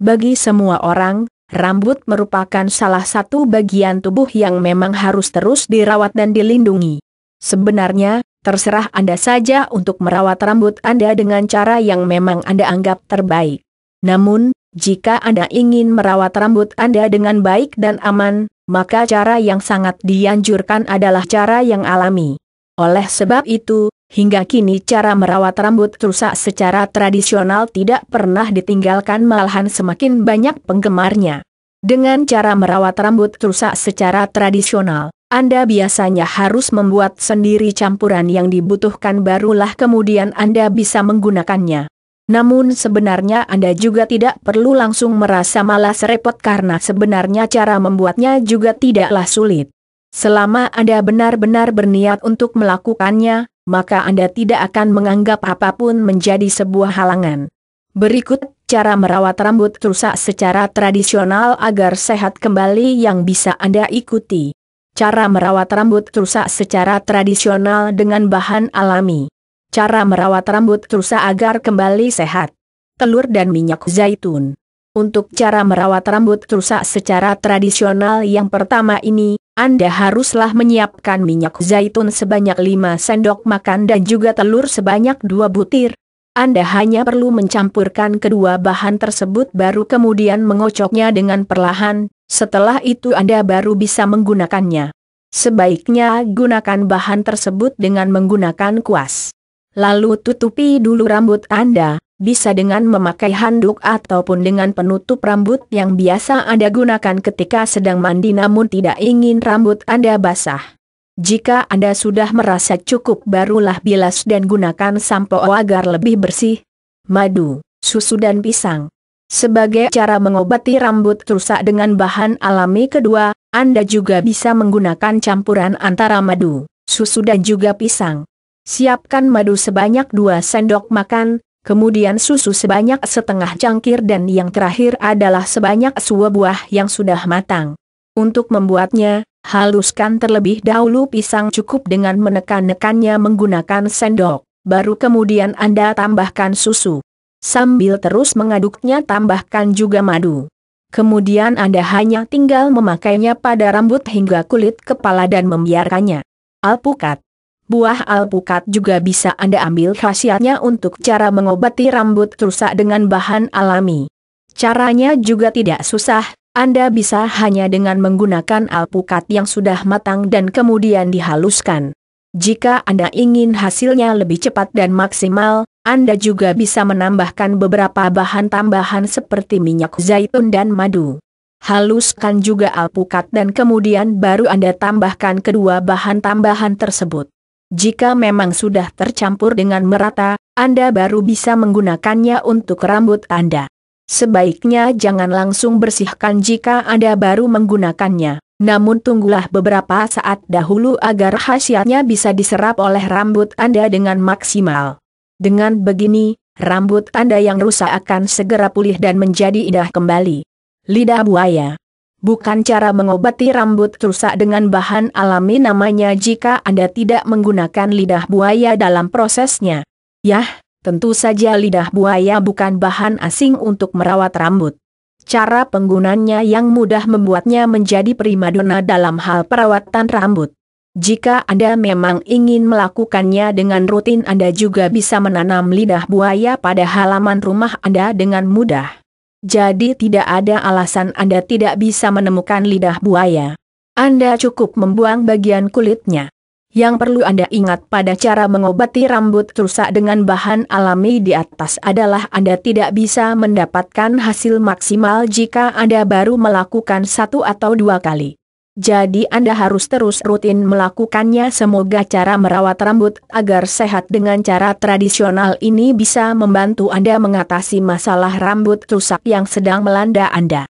Bagi semua orang, rambut merupakan salah satu bagian tubuh yang memang harus terus dirawat dan dilindungi. Sebenarnya, terserah Anda saja untuk merawat rambut Anda dengan cara yang memang Anda anggap terbaik. Namun, jika Anda ingin merawat rambut Anda dengan baik dan aman, maka cara yang sangat dianjurkan adalah cara yang alami. Oleh sebab itu, Hingga kini cara merawat rambut rusak secara tradisional tidak pernah ditinggalkan malahan semakin banyak penggemarnya. Dengan cara merawat rambut rusak secara tradisional, Anda biasanya harus membuat sendiri campuran yang dibutuhkan barulah kemudian Anda bisa menggunakannya. Namun sebenarnya Anda juga tidak perlu langsung merasa malas repot karena sebenarnya cara membuatnya juga tidaklah sulit. Selama Anda benar-benar berniat untuk melakukannya, maka Anda tidak akan menganggap apapun menjadi sebuah halangan. Berikut cara merawat rambut rusak secara tradisional agar sehat kembali yang bisa Anda ikuti. Cara merawat rambut rusak secara tradisional dengan bahan alami. Cara merawat rambut rusak agar kembali sehat. Telur dan minyak zaitun. Untuk cara merawat rambut rusak secara tradisional yang pertama ini, anda haruslah menyiapkan minyak zaitun sebanyak 5 sendok makan dan juga telur sebanyak 2 butir. Anda hanya perlu mencampurkan kedua bahan tersebut baru kemudian mengocoknya dengan perlahan, setelah itu Anda baru bisa menggunakannya. Sebaiknya gunakan bahan tersebut dengan menggunakan kuas. Lalu tutupi dulu rambut Anda, bisa dengan memakai handuk ataupun dengan penutup rambut yang biasa Anda gunakan ketika sedang mandi namun tidak ingin rambut Anda basah. Jika Anda sudah merasa cukup barulah bilas dan gunakan sampo agar lebih bersih. Madu, susu dan pisang. Sebagai cara mengobati rambut rusak dengan bahan alami kedua, Anda juga bisa menggunakan campuran antara madu, susu dan juga pisang. Siapkan madu sebanyak 2 sendok makan, kemudian susu sebanyak setengah cangkir dan yang terakhir adalah sebanyak sebuah buah yang sudah matang. Untuk membuatnya, haluskan terlebih dahulu pisang cukup dengan menekan-nekannya menggunakan sendok, baru kemudian Anda tambahkan susu. Sambil terus mengaduknya tambahkan juga madu. Kemudian Anda hanya tinggal memakainya pada rambut hingga kulit kepala dan membiarkannya. Alpukat Buah alpukat juga bisa Anda ambil khasiatnya untuk cara mengobati rambut rusak dengan bahan alami. Caranya juga tidak susah, Anda bisa hanya dengan menggunakan alpukat yang sudah matang dan kemudian dihaluskan. Jika Anda ingin hasilnya lebih cepat dan maksimal, Anda juga bisa menambahkan beberapa bahan tambahan seperti minyak zaitun dan madu. Haluskan juga alpukat dan kemudian baru Anda tambahkan kedua bahan tambahan tersebut. Jika memang sudah tercampur dengan merata, Anda baru bisa menggunakannya untuk rambut Anda. Sebaiknya jangan langsung bersihkan jika Anda baru menggunakannya, namun tunggulah beberapa saat dahulu agar khasiatnya bisa diserap oleh rambut Anda dengan maksimal. Dengan begini, rambut Anda yang rusak akan segera pulih dan menjadi indah kembali. Lidah buaya Bukan cara mengobati rambut rusak dengan bahan alami namanya jika Anda tidak menggunakan lidah buaya dalam prosesnya. Yah, tentu saja lidah buaya bukan bahan asing untuk merawat rambut. Cara penggunanya yang mudah membuatnya menjadi primadona dalam hal perawatan rambut. Jika Anda memang ingin melakukannya dengan rutin Anda juga bisa menanam lidah buaya pada halaman rumah Anda dengan mudah. Jadi tidak ada alasan Anda tidak bisa menemukan lidah buaya. Anda cukup membuang bagian kulitnya. Yang perlu Anda ingat pada cara mengobati rambut rusak dengan bahan alami di atas adalah Anda tidak bisa mendapatkan hasil maksimal jika Anda baru melakukan satu atau dua kali. Jadi Anda harus terus rutin melakukannya semoga cara merawat rambut agar sehat dengan cara tradisional ini bisa membantu Anda mengatasi masalah rambut rusak yang sedang melanda Anda.